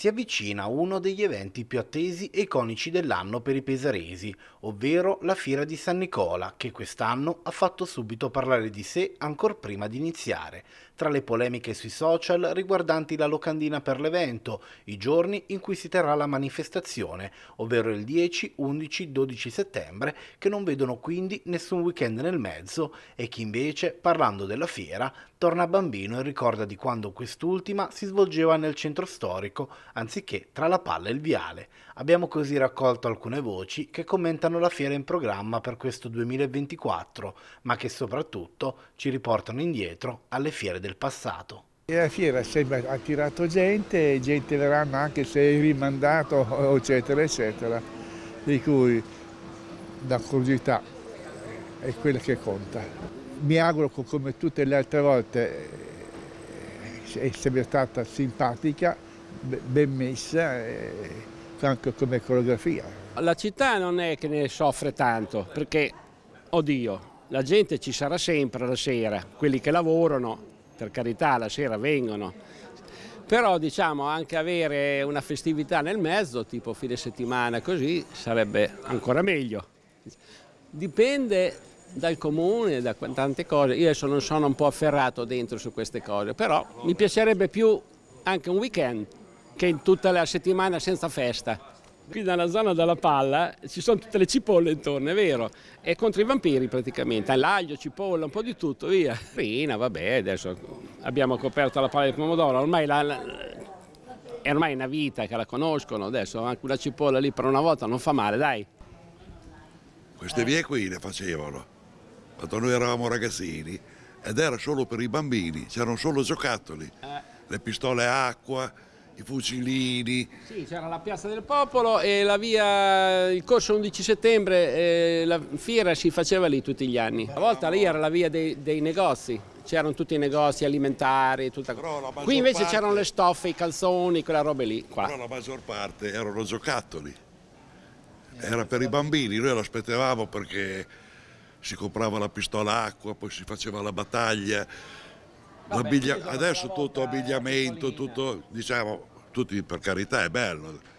si avvicina uno degli eventi più attesi e iconici dell'anno per i pesaresi, ovvero la Fiera di San Nicola, che quest'anno ha fatto subito parlare di sé ancor prima di iniziare, tra le polemiche sui social riguardanti la locandina per l'evento, i giorni in cui si terrà la manifestazione, ovvero il 10, 11, 12 settembre, che non vedono quindi nessun weekend nel mezzo e chi invece, parlando della fiera, torna bambino e ricorda di quando quest'ultima si svolgeva nel centro storico anziché tra la palla e il viale. Abbiamo così raccolto alcune voci che commentano la fiera in programma per questo 2024, ma che soprattutto ci riportano indietro alle fiere del passato. La fiera sempre ha attirato gente, gente verranno anche se è rimandato, eccetera, eccetera, di cui la curiosità è quella che conta. Mi auguro come tutte le altre volte eh, è sempre stata simpatica, ben messa, eh, anche come coreografia. La città non è che ne soffre tanto, perché, oddio, la gente ci sarà sempre la sera, quelli che lavorano, per carità, la sera vengono. Però diciamo anche avere una festività nel mezzo, tipo fine settimana così, sarebbe ancora meglio. Dipende dal comune, da tante cose. Io adesso non sono un po' afferrato dentro su queste cose, però mi piacerebbe più anche un weekend che in tutta la settimana senza festa. Qui nella zona della palla ci sono tutte le cipolle intorno, è vero, è contro i vampiri praticamente, all'aglio, cipolla, un po' di tutto, via. Rina, vabbè, adesso abbiamo coperto la palla di pomodoro, ormai la, la, è ormai una vita che la conoscono, adesso anche una cipolla lì per una volta non fa male, dai. Queste vie qui le facevano, quando noi eravamo ragazzini, ed era solo per i bambini, c'erano solo giocattoli, eh. le pistole acqua, i fucilini. Sì, c'era la piazza del popolo e la via, il corso 11 settembre, eh, la fiera si faceva lì tutti gli anni. Una volta lì era la via dei, dei negozi, c'erano tutti i negozi alimentari, tutta... qui invece parte... c'erano le stoffe, i calzoni, quella roba lì. Qua. Però la maggior parte erano giocattoli, era per i bambini, noi lo aspettavamo perché si comprava la pistola acqua, poi si faceva la battaglia, Vabbè, adesso tutto eh, abbigliamento, tutto diciamo tutti per carità è bello,